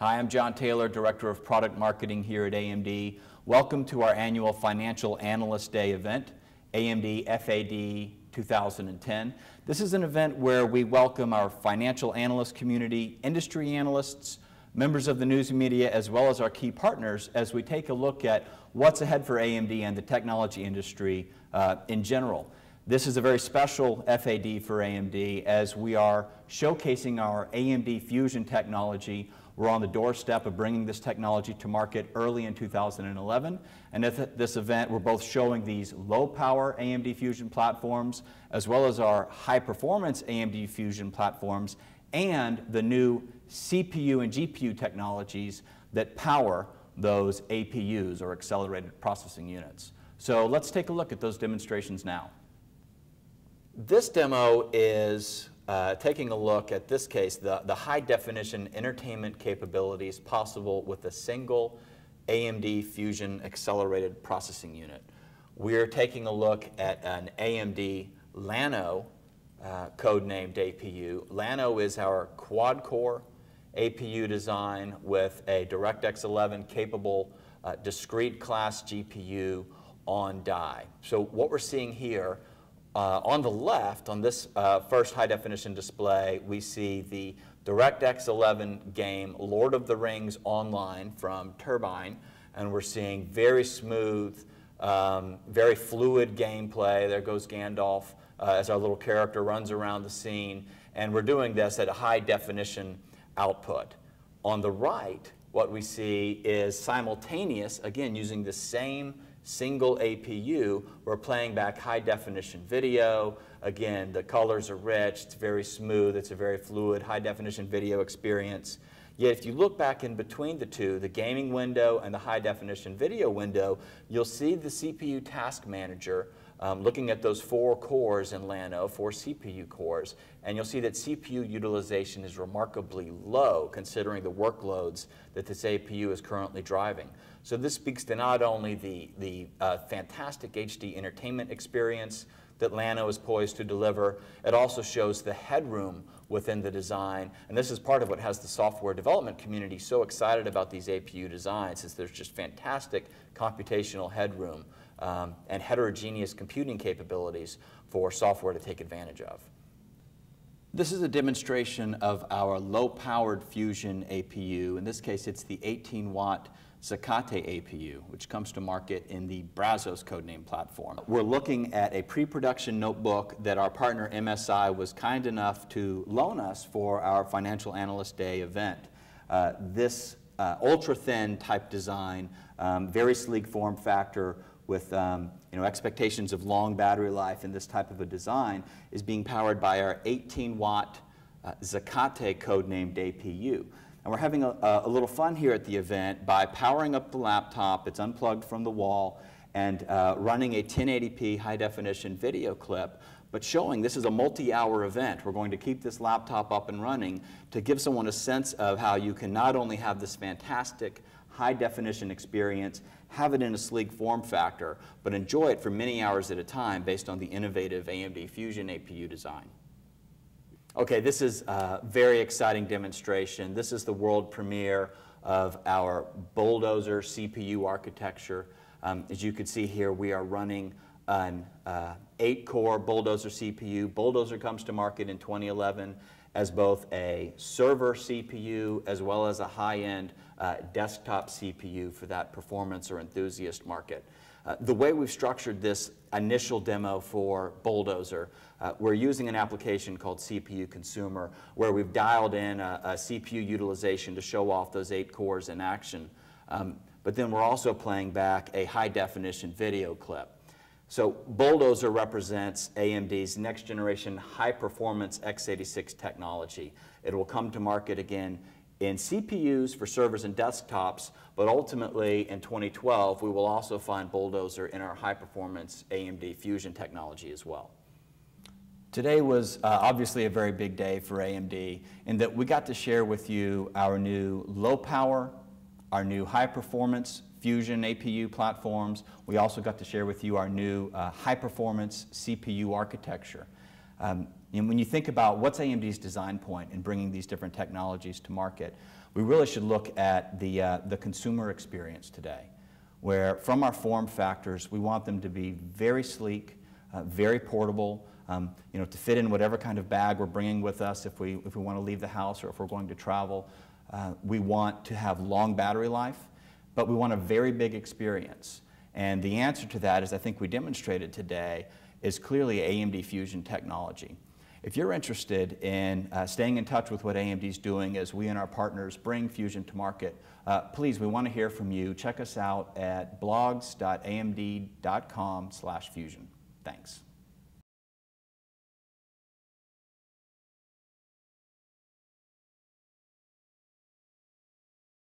Hi, I'm John Taylor, Director of Product Marketing here at AMD. Welcome to our annual Financial Analyst Day event, AMD FAD 2010. This is an event where we welcome our financial analyst community, industry analysts, members of the news media, as well as our key partners as we take a look at what's ahead for AMD and the technology industry uh, in general. This is a very special FAD for AMD as we are showcasing our AMD Fusion technology we're on the doorstep of bringing this technology to market early in 2011. And at this event, we're both showing these low power AMD Fusion platforms as well as our high performance AMD Fusion platforms and the new CPU and GPU technologies that power those APUs or accelerated processing units. So let's take a look at those demonstrations now. This demo is uh, taking a look at this case, the, the high definition entertainment capabilities possible with a single AMD Fusion accelerated processing unit. We're taking a look at an AMD Lano, uh, codenamed APU. Lano is our quad core APU design with a DirectX 11 capable uh, discrete class GPU on die. So what we're seeing here uh, on the left, on this uh, first high definition display, we see the DirectX 11 game Lord of the Rings Online from Turbine, and we're seeing very smooth, um, very fluid gameplay. There goes Gandalf uh, as our little character runs around the scene, and we're doing this at a high definition output. On the right, what we see is simultaneous, again, using the same single APU, we're playing back high definition video. Again, the colors are rich, it's very smooth, it's a very fluid, high definition video experience. Yet if you look back in between the two, the gaming window and the high definition video window, you'll see the CPU task manager um, looking at those four cores in LANO, four CPU cores, and you'll see that CPU utilization is remarkably low considering the workloads that this APU is currently driving. So this speaks to not only the, the uh, fantastic HD entertainment experience that Lano is poised to deliver, it also shows the headroom within the design. And this is part of what has the software development community so excited about these APU designs is there's just fantastic computational headroom um, and heterogeneous computing capabilities for software to take advantage of. This is a demonstration of our low-powered Fusion APU. In this case, it's the 18-watt Zacate APU, which comes to market in the Brazos codename platform. We're looking at a pre-production notebook that our partner MSI was kind enough to loan us for our Financial Analyst Day event. Uh, this uh, ultra-thin type design, um, very sleek form factor with um, you know, expectations of long battery life in this type of a design is being powered by our 18-watt uh, Zacate codenamed APU. And we're having a, a, little fun here at the event by powering up the laptop, it's unplugged from the wall, and uh, running a 1080p high definition video clip, but showing this is a multi-hour event. We're going to keep this laptop up and running to give someone a sense of how you can not only have this fantastic high definition experience, have it in a sleek form factor, but enjoy it for many hours at a time based on the innovative AMD Fusion APU design. Okay, this is a very exciting demonstration. This is the world premiere of our bulldozer CPU architecture. Um, as you can see here, we are running an uh, eight-core bulldozer CPU. Bulldozer comes to market in 2011 as both a server CPU as well as a high-end uh, desktop CPU for that performance or enthusiast market. Uh, the way we've structured this initial demo for Bulldozer, uh, we're using an application called CPU Consumer where we've dialed in a, a CPU utilization to show off those eight cores in action. Um, but then we're also playing back a high definition video clip. So Bulldozer represents AMD's next generation high performance x86 technology. It will come to market again in CPUs for servers and desktops, but ultimately in 2012, we will also find Bulldozer in our high performance AMD Fusion technology as well. Today was uh, obviously a very big day for AMD in that we got to share with you our new low power, our new high performance Fusion APU platforms. We also got to share with you our new uh, high performance CPU architecture. Um, and when you think about what's AMD's design point in bringing these different technologies to market, we really should look at the, uh, the consumer experience today, where from our form factors, we want them to be very sleek, uh, very portable, um, you know, to fit in whatever kind of bag we're bringing with us if we, if we want to leave the house or if we're going to travel. Uh, we want to have long battery life, but we want a very big experience. And the answer to that is I think we demonstrated today is clearly AMD Fusion technology. If you're interested in uh, staying in touch with what AMD is doing as we and our partners bring Fusion to market, uh, please, we want to hear from you. Check us out at blogs.amd.com slash fusion. Thanks.